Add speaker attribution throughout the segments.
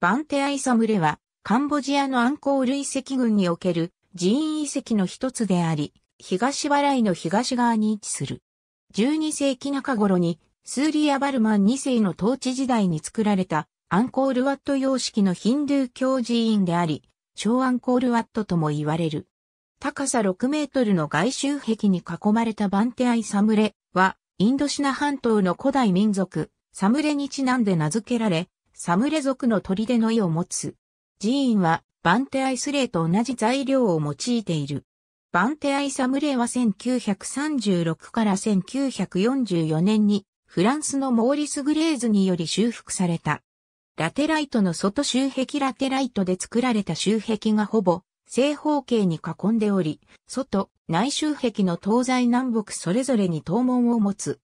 Speaker 1: バンテ
Speaker 2: アイサムレは、カンボジアのアンコール遺跡群における寺院遺跡の一つであり、東払いの東側に位置する。12世紀中頃に、スーリア・バルマン2世の統治時代に作られたアンコールワット様式のヒンドゥー教寺院であり、超アンコールワットとも言われる。高さ6メートルの外周壁に囲まれたバンテアイ・サムレは、インドシナ半島の古代民族、サムレにちなんで名付けられ、サムレ族の砦の意を持つ。寺院はバンテアイスレイと同じ材料を用いている。バンテアイサムレは1936から1944年にフランスのモーリス・グレーズにより修復された。ラテライトの外周壁ラテライトで作られた周壁がほぼ正方形に囲んでおり、外、内周壁の東西南北それぞれに東門を持つ。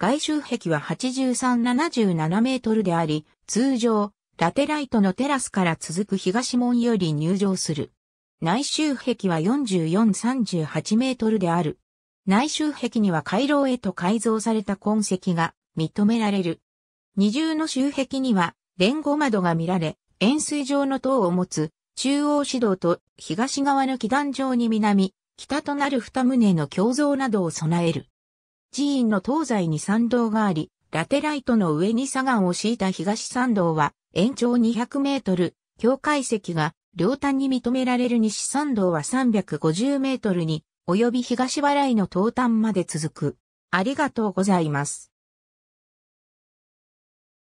Speaker 2: 外周壁は8377メートルであり、通常、ラテライトのテラスから続く東門より入場する。内周壁は4438メートルである。内周壁には回廊へと改造された痕跡が認められる。二重の周壁には、連合窓が見られ、円錐状の塔を持つ、中央指導と東側の基壇上に南、北となる二棟の胸像などを備える。寺院の東西に参道があり、ラテライトの上に砂岩を敷いた東参道は、延長200メートル、境界石が両端に認められる西参道は350メートルに、及び東払いの東端まで続く。ありがとうございます。